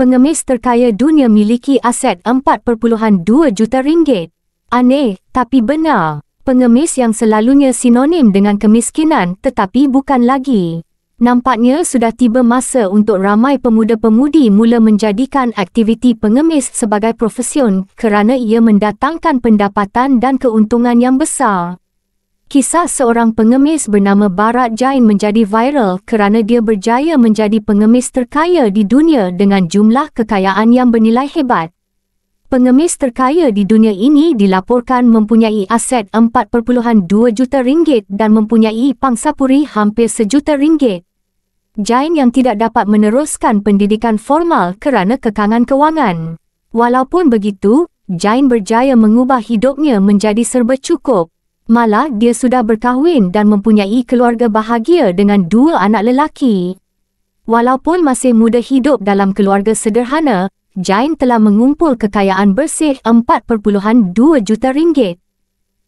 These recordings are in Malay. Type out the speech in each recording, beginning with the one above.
pengemis terkaya dunia miliki aset 4.2 juta ringgit. Aneh, tapi benar. Pengemis yang selalunya sinonim dengan kemiskinan tetapi bukan lagi. Nampaknya sudah tiba masa untuk ramai pemuda-pemudi mula menjadikan aktiviti pengemis sebagai profesion kerana ia mendatangkan pendapatan dan keuntungan yang besar. Kisah seorang pengemis bernama Barat Jain menjadi viral kerana dia berjaya menjadi pengemis terkaya di dunia dengan jumlah kekayaan yang bernilai hebat. Pengemis terkaya di dunia ini dilaporkan mempunyai aset 4.2 juta ringgit dan mempunyai pangsa puri hampir sejuta ringgit. Jain yang tidak dapat meneruskan pendidikan formal kerana kekangan kewangan. Walaupun begitu, Jain berjaya mengubah hidupnya menjadi serba cukup. Malah dia sudah berkahwin dan mempunyai keluarga bahagia dengan dua anak lelaki. Walaupun masih muda hidup dalam keluarga sederhana, Jain telah mengumpul kekayaan bersih 4.2 juta ringgit.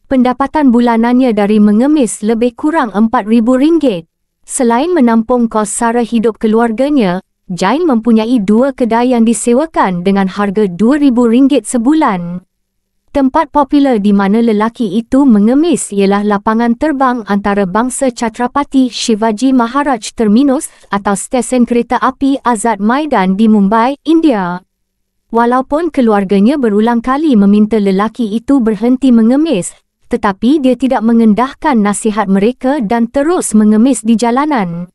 Pendapatan bulanannya dari mengemis lebih kurang 4,000 ringgit. Selain menampung kos sara hidup keluarganya, Jain mempunyai dua kedai yang disewakan dengan harga 2,000 ringgit sebulan. Tempat popular di mana lelaki itu mengemis ialah lapangan terbang antara bangsa Chhatrapati Shivaji Maharaj Terminus atau stesen kereta api Azad Maidan di Mumbai, India. Walaupun keluarganya berulang kali meminta lelaki itu berhenti mengemis, tetapi dia tidak mengendahkan nasihat mereka dan terus mengemis di jalanan.